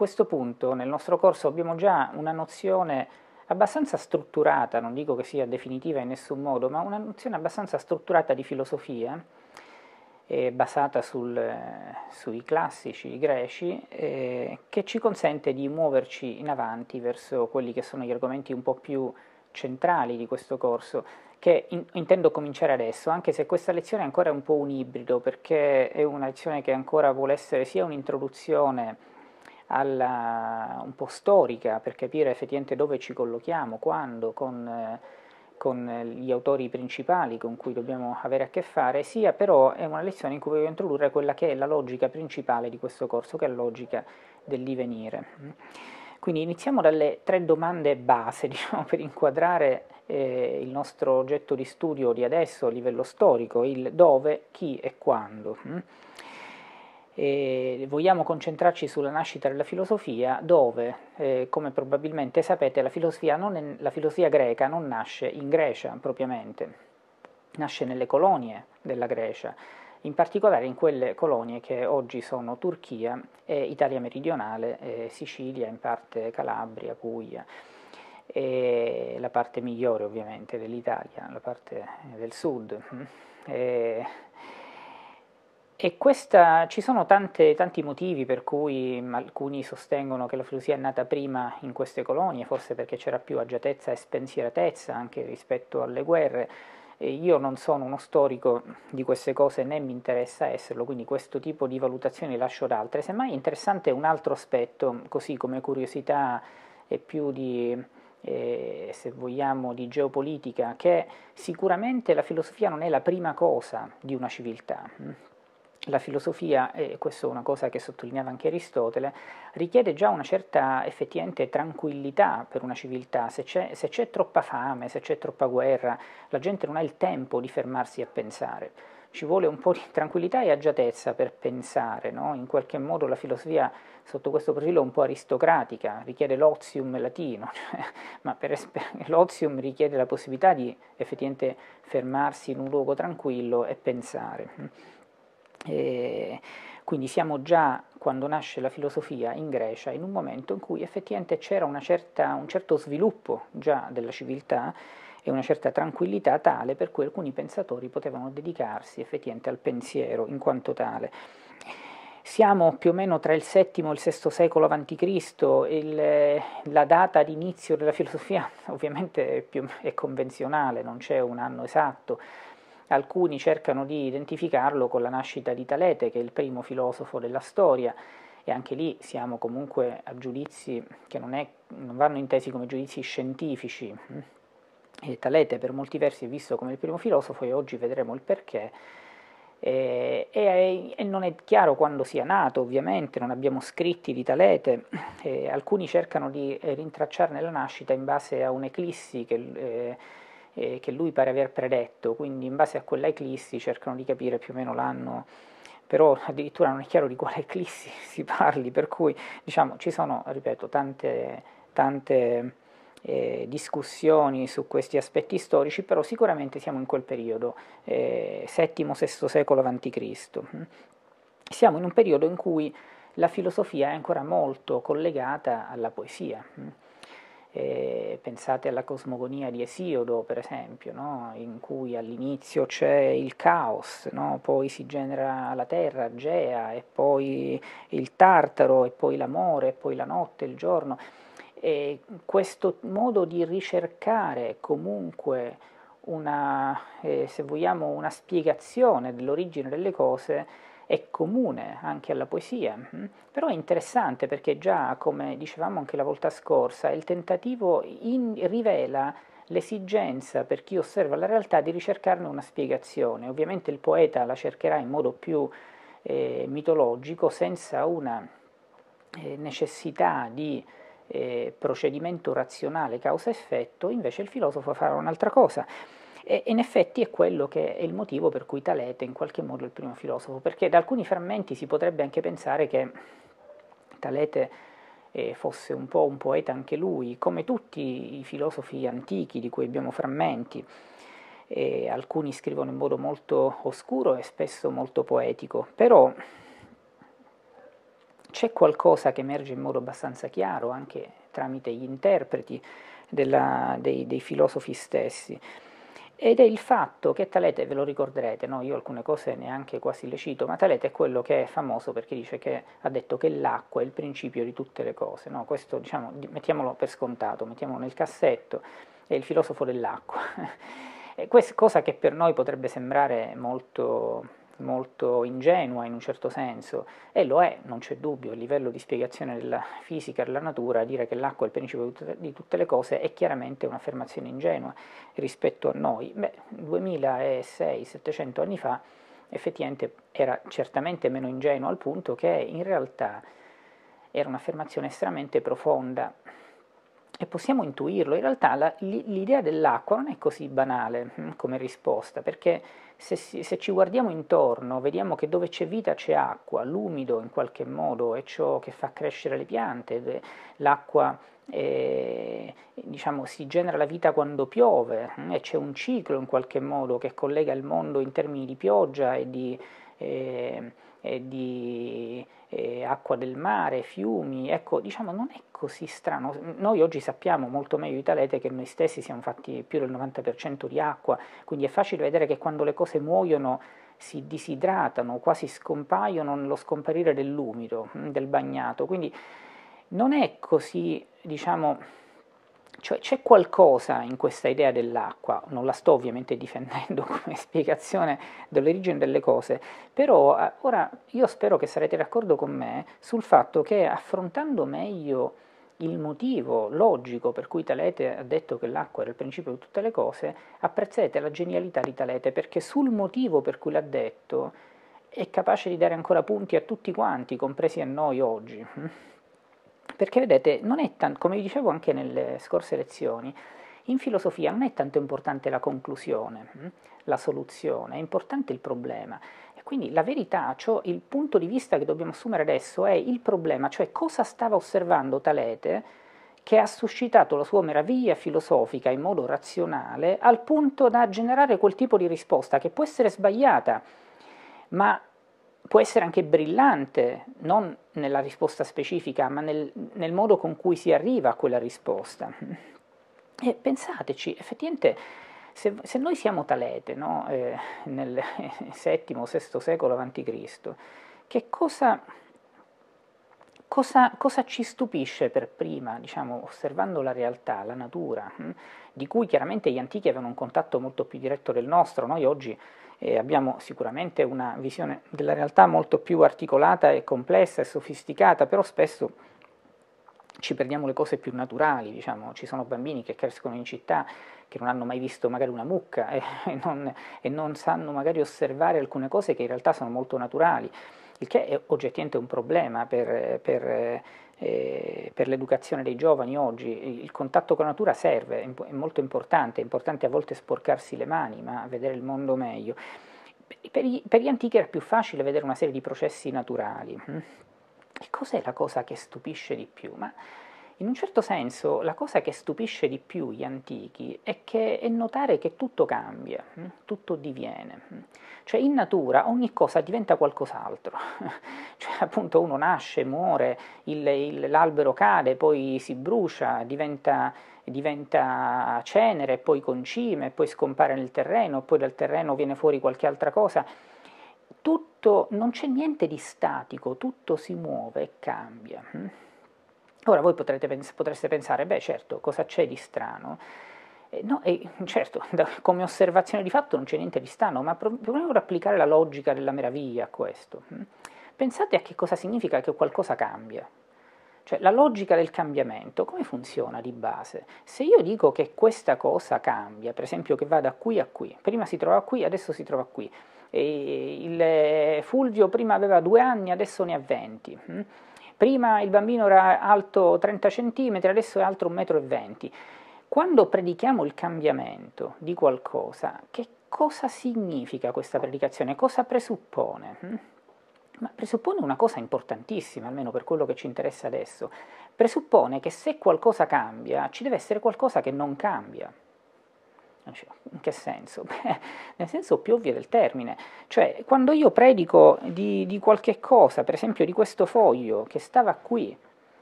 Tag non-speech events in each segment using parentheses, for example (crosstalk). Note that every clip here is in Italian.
questo punto nel nostro corso abbiamo già una nozione abbastanza strutturata, non dico che sia definitiva in nessun modo, ma una nozione abbastanza strutturata di filosofia, eh, basata sul, eh, sui classici greci, eh, che ci consente di muoverci in avanti verso quelli che sono gli argomenti un po' più centrali di questo corso, che in, intendo cominciare adesso, anche se questa lezione è ancora un po' un ibrido, perché è una lezione che ancora vuole essere sia un'introduzione, alla, un po' storica per capire effettivamente dove ci collochiamo, quando, con, eh, con, eh, gli autori principali con cui dobbiamo avere a che fare, sia però è una lezione in cui voglio introdurre quella che è la logica principale di questo corso, che è la logica del divenire. Quindi iniziamo dalle tre domande base (laughs) diciamo, per inquadrare eh, il nostro oggetto di studio di adesso a livello storico, il dove, chi e quando eh, vogliamo concentrarci sulla nascita della filosofia dove, eh, come probabilmente sapete, la filosofia, è, la filosofia greca non nasce in Grecia propriamente, nasce nelle colonie della Grecia, in particolare in quelle colonie che oggi sono Turchia e Italia meridionale, e Sicilia, in parte Calabria, Puglia e la parte migliore ovviamente dell'Italia, la parte del sud. E e questa, ci sono tante, tanti motivi per cui alcuni sostengono che la filosofia è nata prima in queste colonie, forse perché c'era più agiatezza e spensieratezza anche rispetto alle guerre. E io non sono uno storico di queste cose né mi interessa esserlo, quindi questo tipo di valutazioni lascio ad altre. Semmai è interessante un altro aspetto, così come curiosità e più di, eh, se vogliamo, di geopolitica, che sicuramente la filosofia non è la prima cosa di una civiltà la filosofia, e questa è una cosa che sottolineava anche Aristotele, richiede già una certa effettivamente tranquillità per una civiltà, se c'è, se c'è, troppa fame, se c'è troppa guerra, la gente non ha il tempo di fermarsi a pensare, ci vuole un po' di tranquillità e agiatezza per pensare, no? in qualche modo la filosofia sotto questo profilo è un po' aristocratica, richiede l'ozium latino, (laughs) cioè, ma per esper- l'ozium richiede la possibilità di effettivamente fermarsi in un luogo tranquillo e pensare. Eh, quindi siamo già, quando nasce la filosofia in Grecia, in un momento in cui effettivamente c'era certa, un certo sviluppo già della civiltà e una certa tranquillità tale per cui alcuni pensatori potevano dedicarsi effettivamente al pensiero in quanto tale. Siamo più o meno tra il VII e il VI secolo a.C., la data d'inizio della filosofia (laughs) ovviamente è, più, è convenzionale, non c'è un anno esatto, Alcuni cercano di identificarlo con la nascita di Talete, che è il primo filosofo della storia, e anche lì siamo comunque a giudizi che non, è, non vanno intesi come giudizi scientifici. E Talete per molti versi è visto come il primo filosofo e oggi vedremo il perché. E, e, e, non è chiaro quando sia nato, ovviamente, non abbiamo scritti di Talete, alcuni cercano di rintracciarne la nascita in base a un'eclissi che... Eh, eh, che lui pare aver predetto, quindi in base a quella eclissi cercano di capire più o meno l'anno però addirittura non è chiaro di quale (laughs) eclissi si parli, per cui diciamo, ci sono, ripeto, tante, tante eh, discussioni su questi aspetti storici, però sicuramente siamo in quel periodo, eh, VII-VI secolo a.C. Siamo in un periodo in cui la filosofia è ancora molto collegata alla poesia. Eh, pensate alla cosmogonia di Esiodo, per esempio, no? in cui all'inizio c'è il caos, no? poi si genera la terra, Gea, e poi il Tartaro, e poi l'amore, e poi la notte, il giorno. E questo modo di ricercare comunque una, eh, se vogliamo, una spiegazione dell'origine delle cose è comune anche alla poesia, mm-hmm. però è interessante perché già, come dicevamo anche la volta scorsa, il tentativo in, rivela l'esigenza per chi osserva la realtà di ricercarne una spiegazione. Ovviamente il poeta la cercherà in modo più eh, mitologico, senza una eh, necessità di eh, procedimento razionale causa-effetto, invece il filosofo farà un'altra cosa. E in effetti è quello che è il motivo per cui Talete è in qualche modo il primo filosofo, perché da alcuni frammenti si potrebbe anche pensare che Talete eh, fosse un po' un poeta anche lui, come tutti i filosofi antichi di cui abbiamo frammenti. E alcuni scrivono in modo molto oscuro e spesso molto poetico, però c'è qualcosa che emerge in modo abbastanza chiaro anche tramite gli interpreti della, dei, dei filosofi stessi ed è il fatto che Talete, ve lo ricorderete, no? io alcune cose neanche quasi le cito, ma Talete è quello che è famoso perché dice che ha detto che l'acqua è il principio di tutte le cose, no? questo diciamo, mettiamolo per scontato, mettiamolo nel cassetto, è il filosofo dell'acqua. (laughs) cosa che per noi potrebbe sembrare molto molto ingenua in un certo senso, e lo è, non c'è dubbio, a livello di spiegazione della fisica e della natura, dire che l'acqua è il principio di tutte le cose è chiaramente un'affermazione ingenua rispetto a noi. Beh, 2600-700 anni fa effettivamente era certamente meno ingenua al punto che in realtà era un'affermazione estremamente profonda e possiamo intuirlo, in realtà la, l'idea dell'acqua non è così banale mm, come risposta, perché se, se, ci guardiamo intorno vediamo che dove c'è vita c'è acqua, l'umido in qualche modo è ciò che fa crescere le piante, l'acqua eh, diciamo, si genera la vita quando piove mm, e c'è un ciclo in qualche modo che collega il mondo in termini di pioggia e di, eh, e di eh, acqua del mare, fiumi, ecco, diciamo non è così strano. Noi oggi sappiamo molto meglio di Talete che noi stessi siamo fatti più del 90% di acqua, quindi è facile vedere che quando le cose muoiono si disidratano, quasi scompaiono nello scomparire dell'umido, del bagnato, quindi non è così, diciamo, cioè c'è qualcosa in questa idea dell'acqua, non la sto ovviamente difendendo (laughs) come spiegazione dell'origine delle cose, però eh, ora io spero che sarete d'accordo con me sul fatto che affrontando meglio il motivo logico per cui Talete ha detto che l'acqua era il principio di tutte le cose, apprezzerete la genialità di Talete perché sul motivo per cui l'ha detto è capace di dare ancora punti a tutti quanti, compresi a noi oggi. Perché vedete, non è tan- come dicevo anche nelle scorse lezioni, in filosofia non è tanto importante la conclusione, hm, la soluzione, è importante il problema. E quindi la verità, cioè il punto di vista che dobbiamo assumere adesso è il problema, cioè cosa stava osservando Talete che ha suscitato la sua meraviglia filosofica in modo razionale al punto da generare quel tipo di risposta che può essere sbagliata, ma può essere anche brillante, non nella risposta specifica, ma nel, nel modo con cui si arriva a quella risposta. E pensateci, effettivamente se, se noi siamo talete no? eh, nel VII o VI secolo a.C., che cosa, cosa, cosa, ci stupisce per prima, diciamo, osservando la realtà, la natura, hm? di cui chiaramente gli antichi avevano un contatto molto più diretto del nostro, noi oggi eh, abbiamo sicuramente una visione della realtà molto più articolata e complessa e sofisticata, però spesso ci perdiamo le cose più naturali, diciamo, ci sono bambini che crescono in città che non hanno mai visto magari una mucca e, (laughs) e, non, e non sanno magari osservare alcune cose che in realtà sono molto naturali, il che è oggettivamente un problema per, per eh, per l'educazione dei giovani oggi, il contatto con la natura serve, è molto importante, è importante a volte sporcarsi le mani, ma vedere il mondo meglio. Per gli, per gli antichi era più facile vedere una serie di processi naturali. Hm? E cos'è la cosa che stupisce di più? Ma in un certo senso la cosa che stupisce di più gli antichi è, che, è notare che tutto cambia, mm, tutto diviene. Mm. Cioè in natura ogni cosa diventa qualcos'altro. (laughs) Cioè appunto uno nasce, muore, il, il, l'albero cade, poi si brucia, diventa, diventa cenere, poi concime, poi scompare nel terreno, poi dal terreno viene fuori qualche altra cosa. Tutto, non c'è niente di statico, tutto si muove e cambia. Mm. Ora voi pens- potreste pensare, beh certo, cosa c'è di strano? Eh, no, eh, certo, (laughs) da, come osservazione di fatto non c'è niente di strano, ma prov- proviamo ad applicare la logica della meraviglia a questo. Hm? Pensate a che cosa significa che qualcosa cambia. Cioè, la logica del cambiamento, come funziona di base? Se io dico che questa cosa cambia, per esempio che va da qui a qui, prima si trova qui, adesso si trova qui, e il eh, Fulvio prima aveva due anni, adesso ne ha venti, hm? Prima il bambino era alto 30 cm, adesso è alto 1,20 m. Quando predichiamo il cambiamento di qualcosa, che cosa significa questa predicazione? Cosa presuppone? Hm? ma presuppone una cosa importantissima, almeno per quello che ci interessa adesso. Presuppone che se qualcosa cambia, ci deve essere qualcosa che non cambia in che senso? (laughs) Beh, nel senso più ovvio del termine. Cioè, quando io predico di, di qualche cosa, per esempio di questo foglio che stava qui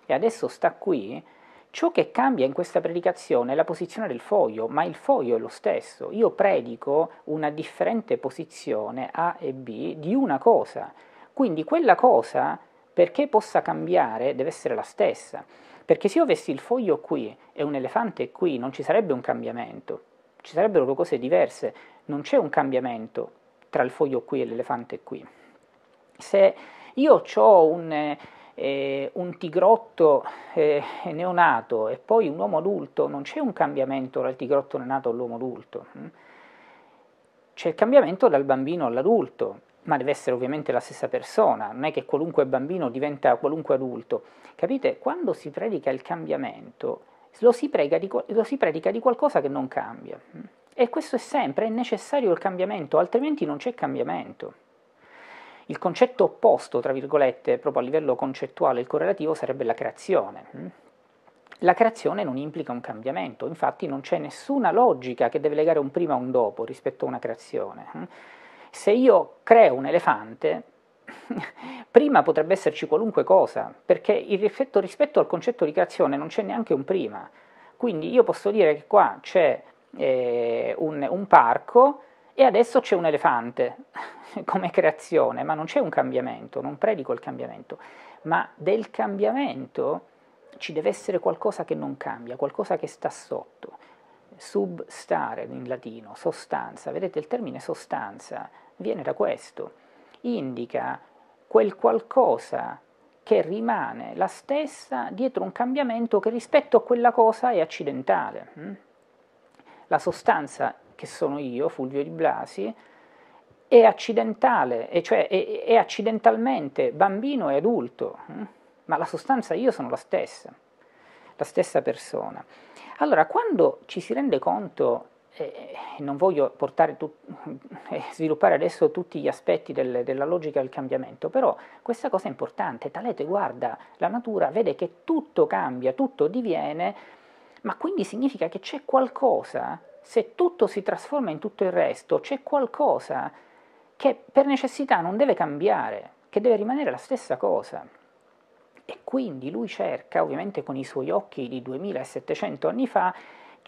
e adesso sta qui, ciò che cambia in questa predicazione è la posizione del foglio, ma il foglio è lo stesso. Io predico una differente posizione A e B di una cosa. Quindi quella cosa, perché possa cambiare, deve essere la stessa. Perché se io avessi il foglio qui e un elefante qui, non ci sarebbe un cambiamento ci sarebbero due cose diverse, non c'è un cambiamento tra il foglio qui e l'elefante qui. Se io ho un, eh, un tigrotto eh, neonato e poi un uomo adulto, non c'è un cambiamento dal tigrotto neonato all'uomo adulto, hm? c'è il cambiamento dal bambino all'adulto, ma deve essere ovviamente la stessa persona, non è che qualunque bambino diventa qualunque adulto. Capite? Quando si predica il cambiamento, lo si, di, lo si predica di qualcosa che non cambia. E questo è sempre, è necessario il cambiamento, altrimenti non c'è cambiamento. Il concetto opposto, tra virgolette, proprio a livello concettuale, il correlativo, sarebbe la creazione. La creazione non implica un cambiamento, infatti non c'è nessuna logica che deve legare un prima a un dopo rispetto a una creazione. Se io creo un elefante, prima potrebbe esserci qualunque cosa, perché il rispetto, rispetto al concetto di creazione non c'è neanche un prima. Quindi io posso dire che qua c'è eh, un, un parco e adesso c'è un elefante (laughs) come creazione, ma non c'è un cambiamento, non predico il cambiamento, ma del cambiamento ci deve essere qualcosa che non cambia, qualcosa che sta sotto. Substare in latino, sostanza, vedete il termine sostanza viene da questo, indica quel qualcosa che rimane la stessa dietro un cambiamento che rispetto a quella cosa è accidentale. Mm? La sostanza che sono io, Fulvio Di Blasi, è accidentale, e cioè è, è accidentalmente bambino e adulto, mm? ma la sostanza io sono la stessa, la stessa persona. Allora, quando ci si rende conto eh, non voglio tut, (laughs) eh, sviluppare adesso tutti gli aspetti del, della logica del cambiamento, però questa cosa è importante, Talete guarda la natura, vede che tutto cambia, tutto diviene, ma quindi significa che c'è qualcosa, se tutto si trasforma in tutto il resto, c'è qualcosa che per necessità non deve cambiare, che deve rimanere la stessa cosa. E quindi lui cerca, ovviamente con i suoi occhi di 2700 anni fa,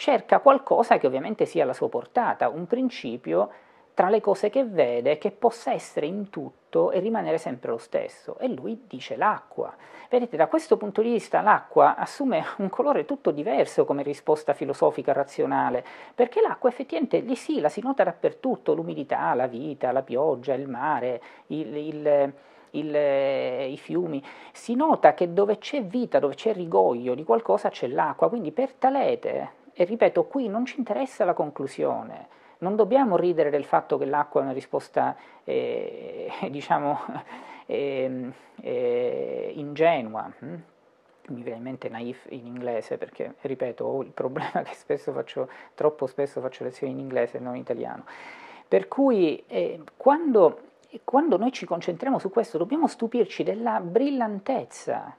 cerca qualcosa che ovviamente sia alla sua portata, un principio tra le cose che vede che possa essere in tutto e rimanere sempre lo stesso. E lui dice l'acqua. Vedete, da questo punto di vista l'acqua assume un colore tutto diverso come risposta filosofica razionale, perché l'acqua effettivamente lì sì, la si nota dappertutto, l'umidità, la vita, la pioggia, il mare, il, il il, i fiumi, si nota che dove c'è vita, dove c'è rigoglio di qualcosa c'è l'acqua, quindi per Talete e ripeto, qui non ci interessa la conclusione, non dobbiamo ridere del fatto che l'acqua è una risposta, eh, (laughs) diciamo, (laughs) eh, eh, ingenua. Hm? Mi viene in mente naif in inglese perché, ripeto, ho il problema (laughs) che spesso faccio, troppo spesso faccio lezioni in inglese e non in italiano. Per cui eh, quando, quando noi ci concentriamo su questo dobbiamo stupirci della brillantezza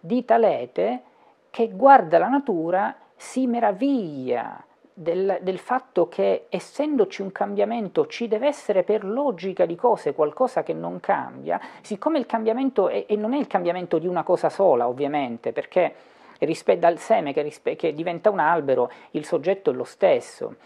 di Talete che guarda la natura si meraviglia del, del, fatto che essendoci un cambiamento ci deve essere per logica di cose qualcosa che non cambia, siccome il cambiamento, è, e non è il cambiamento di una cosa sola ovviamente, perché rispetto al seme che, rispe- che diventa un albero il soggetto è lo stesso,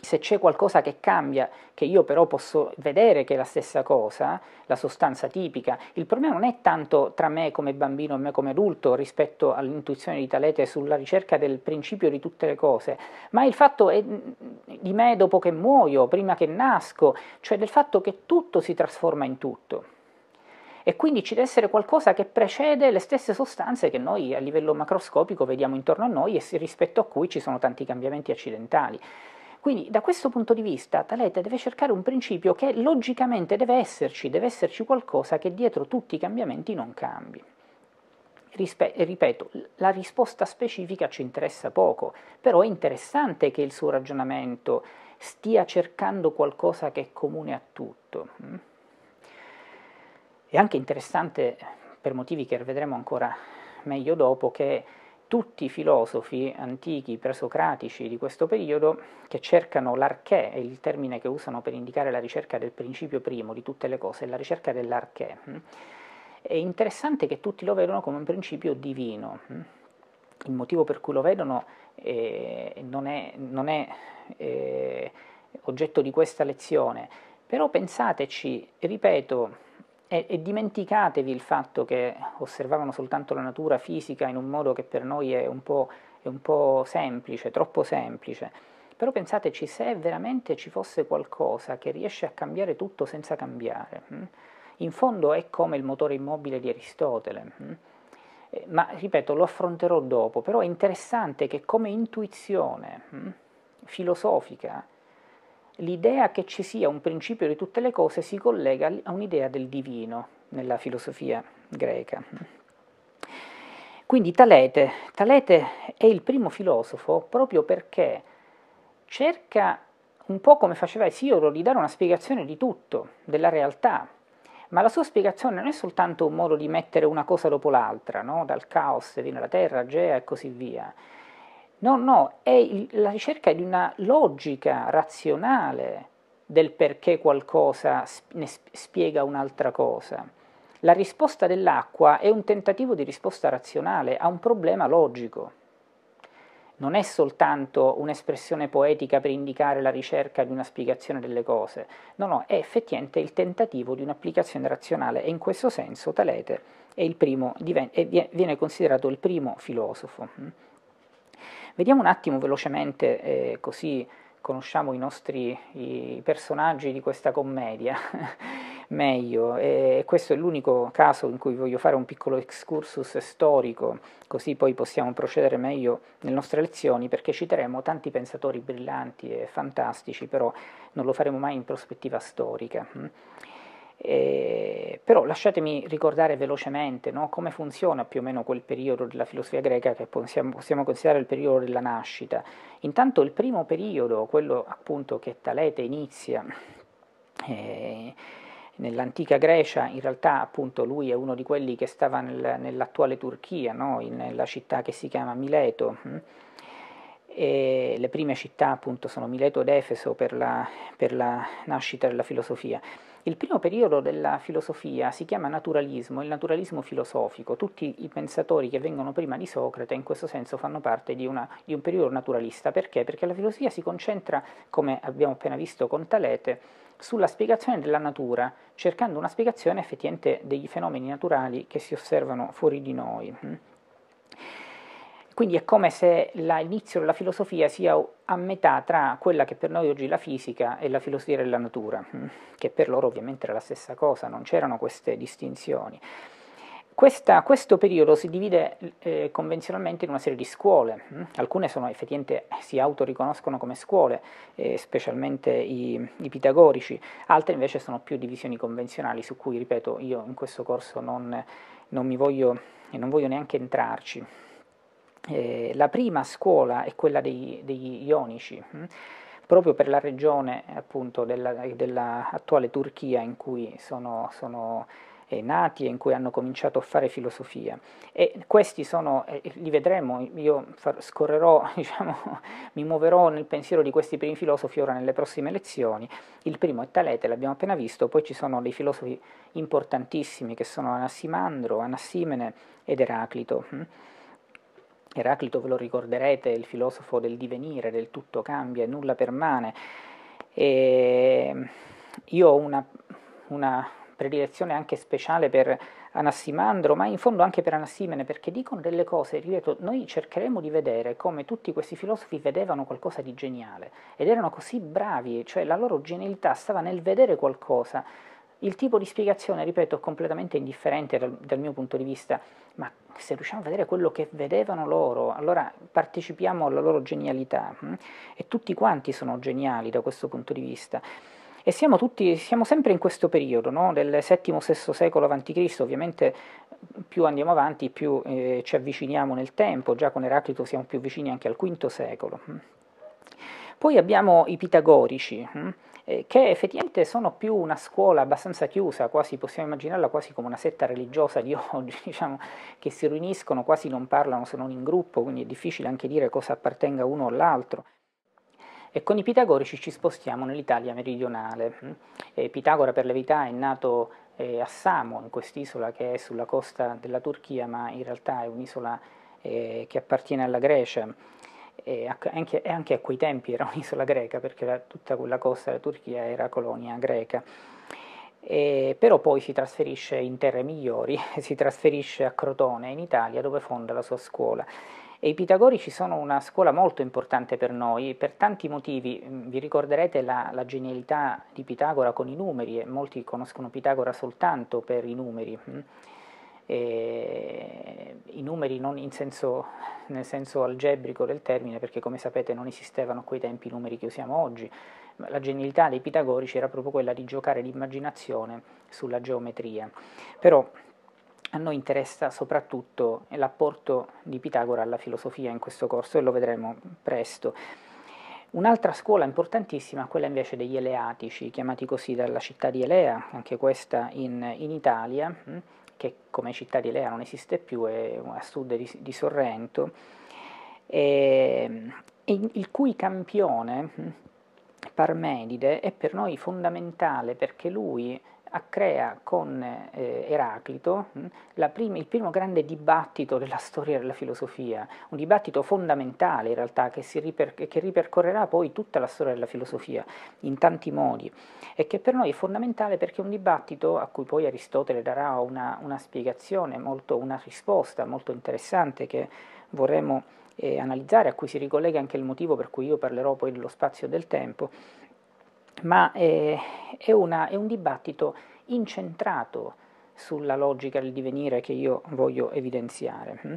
se c'è qualcosa che cambia, che io però posso vedere che è la stessa cosa, la sostanza tipica, il problema non è tanto tra me come bambino e me come adulto rispetto all'intuizione di Talete sulla ricerca del principio di tutte le cose, ma il fatto mm, mm, di me dopo che muoio, prima che nasco, cioè del fatto che tutto si trasforma in tutto. E quindi ci deve essere qualcosa che precede le stesse sostanze che noi a livello macroscopico vediamo intorno a noi e rispetto a cui ci sono tanti cambiamenti accidentali. Quindi da questo punto di vista Talete deve cercare un principio che logicamente deve esserci, deve esserci qualcosa che dietro tutti i cambiamenti non cambi. Rispe- ripeto, la risposta specifica ci interessa poco, però è interessante che il suo ragionamento stia cercando qualcosa che è comune a tutto. Mm. È anche interessante, per motivi che vedremo ancora meglio dopo, che tutti i filosofi antichi presocratici di questo periodo che cercano l'archè, è il termine che usano per indicare la ricerca del principio primo di tutte le cose, la ricerca dell'archè. È interessante che tutti lo vedono come un principio divino. Il motivo per cui lo vedono eh, non è, non è eh, oggetto di questa lezione, però pensateci, ripeto, e, e, dimenticatevi il fatto che osservavano soltanto la natura fisica in un modo che per noi è un po', è un po semplice, troppo semplice. Però pensateci se veramente ci fosse qualcosa che riesce a cambiare tutto senza cambiare. Hm, in fondo è come il motore immobile di Aristotele hm. eh, ma ripeto, lo affronterò dopo, però è interessante che come intuizione hm, filosofica l'idea che ci sia un principio di tutte le cose si collega a un'idea del divino nella filosofia greca. Quindi Talete, Talete è il primo filosofo proprio perché cerca un po' come faceva Isioro di dare una spiegazione di tutto, della realtà, ma la sua spiegazione non è soltanto un modo di mettere una cosa dopo l'altra, no? dal caos viene la terra, Gea e così via, No, no, è la ricerca di una logica razionale del perché qualcosa ne spiega un'altra cosa. La risposta dell'acqua è un tentativo di risposta razionale a un problema logico. Non è soltanto un'espressione poetica per indicare la ricerca di una spiegazione delle cose, no, no, è effettivamente il tentativo di un'applicazione razionale e in questo senso Talete primo, viene considerato il primo filosofo. Vediamo un attimo velocemente, eh, così conosciamo i nostri i personaggi di questa commedia (laughs) meglio e eh, questo è l'unico caso in cui voglio fare un piccolo excursus storico, così poi possiamo procedere meglio nelle nostre lezioni perché citeremo tanti pensatori brillanti e fantastici, però non lo faremo mai in prospettiva storica. Eh, però lasciatemi ricordare velocemente no, come funziona più o meno quel periodo della filosofia greca che possiamo, possiamo, considerare il periodo della nascita. Intanto il primo periodo, quello appunto che Talete inizia eh, nell'antica Grecia, in realtà appunto lui è uno di quelli che stava nel, nell'attuale Turchia, no, nella città che si chiama Mileto. Hm? E le prime città appunto sono Mileto ed Efeso per la, per la nascita della filosofia. Il primo periodo della filosofia si chiama naturalismo, il naturalismo filosofico. Tutti i pensatori che vengono prima di Socrate in questo senso fanno parte di, una, di, un periodo naturalista. Perché? Perché la filosofia si concentra, come abbiamo appena visto con Talete, sulla spiegazione della natura, cercando una spiegazione effettivamente degli fenomeni naturali che si osservano fuori di noi. Quindi è come se l'inizio della filosofia sia a metà tra quella che per noi oggi è la fisica e la filosofia della natura, mm, che per loro ovviamente era la stessa cosa, non c'erano queste distinzioni. Questa, questo periodo si divide eh, convenzionalmente in una serie di scuole, mm. alcune sono, effettivamente eh, si autoriconoscono come scuole, eh, specialmente i, i, pitagorici, altre invece sono più divisioni convenzionali su cui, ripeto, io in questo corso non, non mi voglio e non voglio neanche entrarci. Eh, la prima scuola è quella dei, degli ionici, mh? Mm, proprio per la regione appunto dell'attuale della Turchia in cui sono, sono eh, nati e in cui hanno cominciato a fare filosofia. E questi sono, eh, li vedremo, io far, scorrerò, (laughs) diciamo, mi muoverò nel pensiero di questi primi filosofi ora nelle prossime lezioni. Il primo è Talete, l'abbiamo appena visto, poi ci sono dei filosofi importantissimi che sono Anassimandro, Anassimene ed Eraclito. Mm. Eraclito ve lo ricorderete, il filosofo del divenire, del tutto cambia e nulla permane. E ehm, io ho una, una predilezione anche speciale per Anassimandro, ma in fondo anche per Anassimene, perché dicono delle cose, ripeto, noi cercheremo di vedere come tutti questi filosofi vedevano qualcosa di geniale ed erano così bravi, cioè la loro genialità stava nel vedere qualcosa il tipo di spiegazione, ripeto, completamente indifferente dal, dal, mio punto di vista, ma se riusciamo a vedere quello che vedevano loro, allora partecipiamo alla loro genialità hm? e tutti quanti sono geniali da questo punto di vista. E siamo, tutti, siamo sempre in questo periodo, no? del VII-VI secolo a.C., ovviamente più andiamo avanti più eh, ci avviciniamo nel tempo, già con Eraclito siamo più vicini anche al V secolo. Hm? Poi abbiamo i pitagorici, hm? Eh, che effettivamente sono più una scuola abbastanza chiusa, quasi possiamo immaginarla quasi come una setta religiosa di (laughs) oggi, diciamo, che si riuniscono, quasi non parlano se non in gruppo, quindi è difficile anche dire cosa appartenga uno all'altro. E con i pitagorici ci spostiamo nell'Italia meridionale. Eh, Pitagora per la verità è nato eh, a Samo, in quest'isola che è sulla costa della Turchia, ma in realtà è un'isola eh, che appartiene alla Grecia e anche, e anche, a quei tempi era (laughs) un'isola greca perché la, tutta quella costa della Turchia era colonia greca. E, però poi si trasferisce in terre migliori, (laughs) si trasferisce a Crotone in Italia dove fonda la sua scuola. E i pitagorici sono una scuola molto importante per noi, per tanti motivi. Mm, vi ricorderete la, la genialità di Pitagora con i numeri, e molti conoscono Pitagora soltanto per i numeri. Mm. E I numeri non in senso, nel senso algebrico del termine, perché come sapete non esistevano a quei tempi i numeri che usiamo oggi, la genialità dei pitagorici era proprio quella di giocare l'immaginazione sulla geometria. Però a noi interessa soprattutto l'apporto di Pitagora alla filosofia in questo corso e lo vedremo presto. Un'altra scuola importantissima è quella invece degli eleatici, chiamati così dalla città di Elea, anche questa in, in Italia, hm, che come città di Lea non esiste più, è a sud di, di Sorrento, e, ehm, e il cui campione Parmenide è per noi fondamentale perché lui Crea con eh, Eraclito mm, prima, il primo grande dibattito della storia della filosofia, un dibattito fondamentale in realtà che, riper- che ripercorrerà poi tutta la storia della filosofia in tanti modi e che per noi è fondamentale perché è un dibattito a cui poi Aristotele darà una, una spiegazione, molto, una risposta molto interessante che vorremmo eh, analizzare, a cui si ricollega anche il motivo per cui io parlerò poi dello spazio e del tempo ma è, eh, è, una, è un dibattito incentrato sulla logica del divenire che io voglio evidenziare. Hm?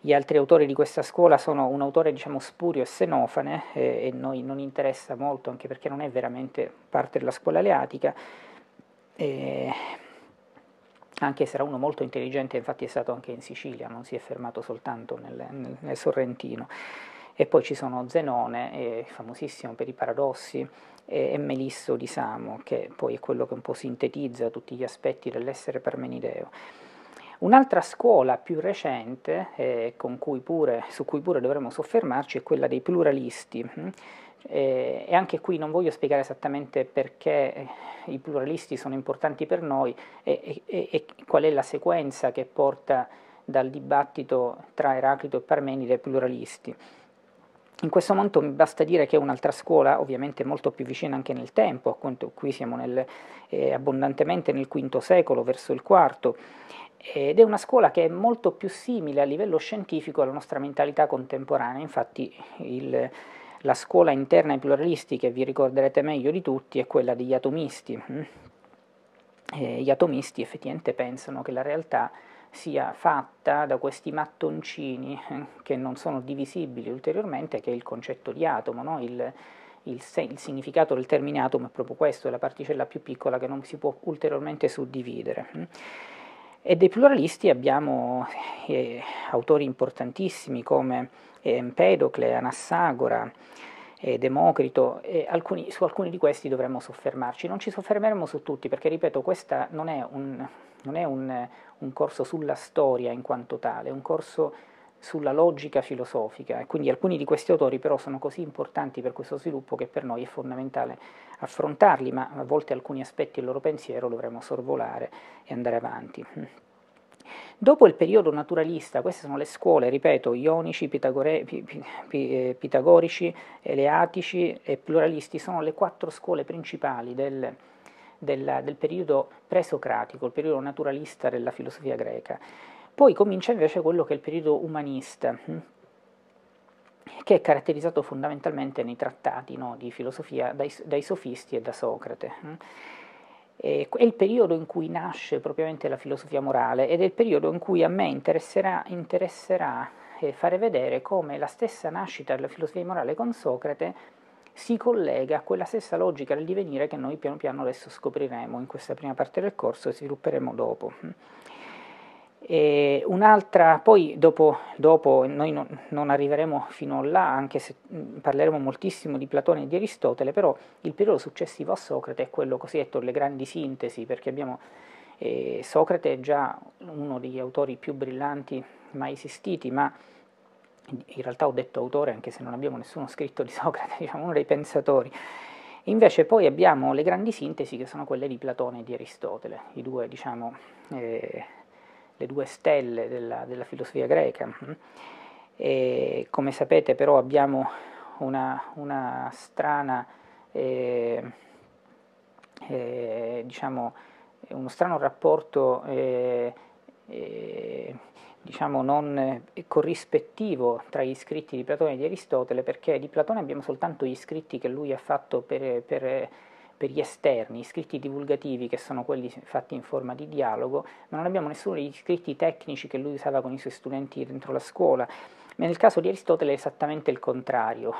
Gli altri autori di questa scuola sono un autore diciamo spurio e senofane eh, e noi non interessa molto anche perché non è veramente parte della scuola aleatica, eh, anche se era uno molto intelligente, infatti è stato anche in Sicilia, non si è fermato soltanto nel, nel, nel Sorrentino e poi ci sono Zenone, eh, famosissimo per i paradossi, e, e Melisso di Samo, che poi è quello che un po' sintetizza tutti gli aspetti dell'essere parmenideo. Un'altra scuola più recente, eh, cui pure, su cui pure dovremmo soffermarci, è quella dei pluralisti. Mm? Eh, e anche qui non voglio spiegare esattamente perché eh, i pluralisti sono importanti per noi e, e, e qual è la sequenza che porta dal dibattito tra Eraclito e Parmenide ai pluralisti. In questo momento mi basta dire che un'altra scuola, ovviamente molto più vicina anche nel tempo, appunto qui siamo nel, eh, abbondantemente nel V secolo verso il IV, ed è una scuola che è molto più simile a livello scientifico alla nostra mentalità contemporanea, infatti il, la scuola interna ai pluralisti che vi ricorderete meglio di tutti, è quella degli atomisti. Hm? Eh, gli atomisti effettivamente pensano che la realtà sia fatta da questi mattoncini eh, che non sono divisibili ulteriormente, che è il concetto di atomo. No? Il, il, il, significato del termine atomo è proprio questo, è la particella più piccola che non si può ulteriormente suddividere. Mm. E dei pluralisti abbiamo eh, autori importantissimi come eh, Empedocle, Anassagora, eh, Democrito, e alcuni, su alcuni di questi dovremmo soffermarci. Non ci soffermeremo su tutti perché, ripeto, questa non è un, non è un, un corso sulla storia in quanto tale, un corso sulla logica filosofica quindi alcuni di questi autori però sono così importanti per questo sviluppo che per noi è fondamentale affrontarli, ma a volte alcuni aspetti del loro pensiero dovremo sorvolare e andare avanti. Dopo il periodo naturalista, queste sono le scuole, ripeto, ionici, pitagore, pi, pi, eh, pitagorici, eleatici e pluralisti, sono le quattro scuole principali del, del, del periodo presocratico, il periodo naturalista della filosofia greca. Poi comincia invece quello che è il periodo umanista, hm, che è caratterizzato fondamentalmente nei trattati no, di filosofia dai, dai, sofisti e da Socrate. Hm. è il periodo in cui nasce propriamente la filosofia morale ed è il periodo in cui a me interesserà, interesserà eh, fare vedere come la stessa nascita della filosofia morale con Socrate si collega a quella stessa logica del divenire che noi piano piano adesso scopriremo in questa prima parte del corso e svilupperemo dopo. E un'altra, poi dopo, dopo noi non, non, arriveremo fino là, anche se parleremo moltissimo di Platone e di Aristotele, però il periodo successivo a Socrate è quello cosiddetto le grandi sintesi, perché abbiamo eh, Socrate è già uno degli autori più brillanti mai esistiti, ma in realtà ho detto autore anche se non abbiamo nessuno scritto di Socrate, (laughs) diciamo uno dei pensatori. Invece poi abbiamo le grandi sintesi che sono quelle di Platone e di Aristotele, due, diciamo, eh, le due stelle della, della filosofia greca. E, come sapete però abbiamo una, una strana, eh, eh, diciamo, uno strano rapporto eh, eh, diciamo, non eh, corrispettivo tra gli scritti di Platone e di Aristotele, perché di Platone abbiamo soltanto gli scritti che lui ha fatto per, per, per gli esterni, gli scritti divulgativi che sono quelli fatti in forma di dialogo, ma non abbiamo nessuno degli scritti tecnici che lui usava con i suoi studenti dentro la scuola. Ma nel caso di Aristotele è esattamente il contrario.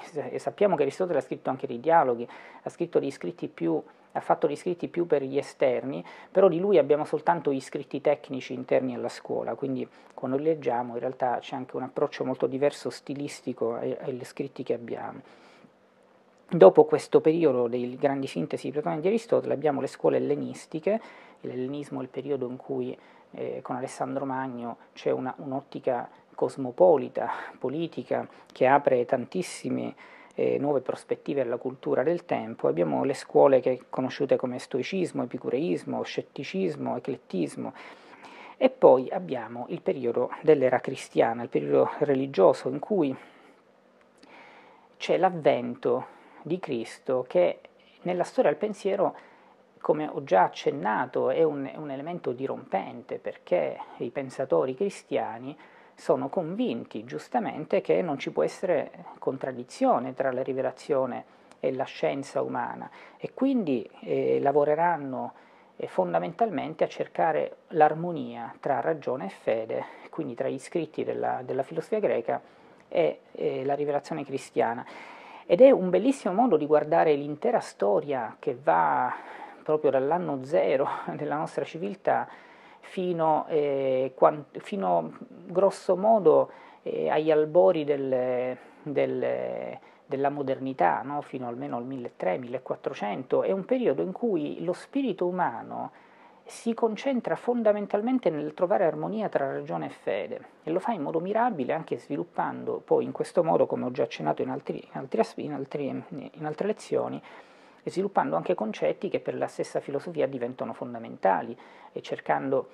(laughs) sappiamo che Aristotele ha scritto anche dei dialoghi, ha scritto dei scritti più ha fatto gli iscritti più per gli esterni, però di lui abbiamo soltanto gli iscritti tecnici interni alla scuola, quindi quando li leggiamo in realtà c'è anche un approccio molto diverso stilistico agli iscritti che abbiamo. Dopo questo periodo dei grandi sintesi di Platone e di Aristotele abbiamo le scuole ellenistiche, l'ellenismo è il periodo in cui eh, con Alessandro Magno c'è una, un'ottica cosmopolita, politica, che apre tantissimi eh, nuove prospettive alla cultura del tempo, abbiamo le scuole che, conosciute come stoicismo, epicureismo, scetticismo, eclettismo. E poi abbiamo il periodo dell'era cristiana, il periodo religioso in cui c'è l'avvento di Cristo che nella storia del pensiero, come ho già accennato, è un, è un elemento dirompente perché i pensatori cristiani sono convinti giustamente che non ci può essere contraddizione tra la rivelazione e la scienza umana e quindi eh, lavoreranno eh, fondamentalmente a cercare l'armonia tra ragione e fede, quindi tra gli scritti della, della filosofia greca e eh, la rivelazione cristiana. Ed è un bellissimo modo di guardare l'intera storia che va proprio dall'anno zero (laughs) della nostra civiltà fino, eh, quant- fino grosso modo eh, agli albori del, del, della modernità, no? fino almeno al 1300-1400, è un periodo in cui lo spirito umano si concentra fondamentalmente nel trovare armonia tra ragione e fede e lo fa in modo mirabile anche sviluppando poi in questo modo, come ho già accennato in, altri, in, altri, in, altri, in altre lezioni, e sviluppando anche concetti che per la stessa filosofia diventano fondamentali e cercando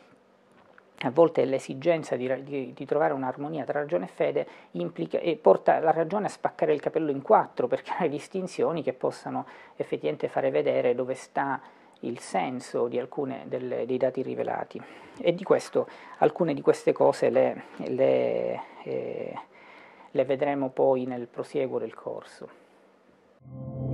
a volte l'esigenza di, di, di trovare un'armonia tra ragione e fede implica, e porta la ragione a spaccare il capello in quattro per creare distinzioni che possano effettivamente fare vedere dove sta il senso di alcuni dei dati rivelati. E di questo alcune di queste cose le, le, eh, le vedremo poi nel prosieguo del corso.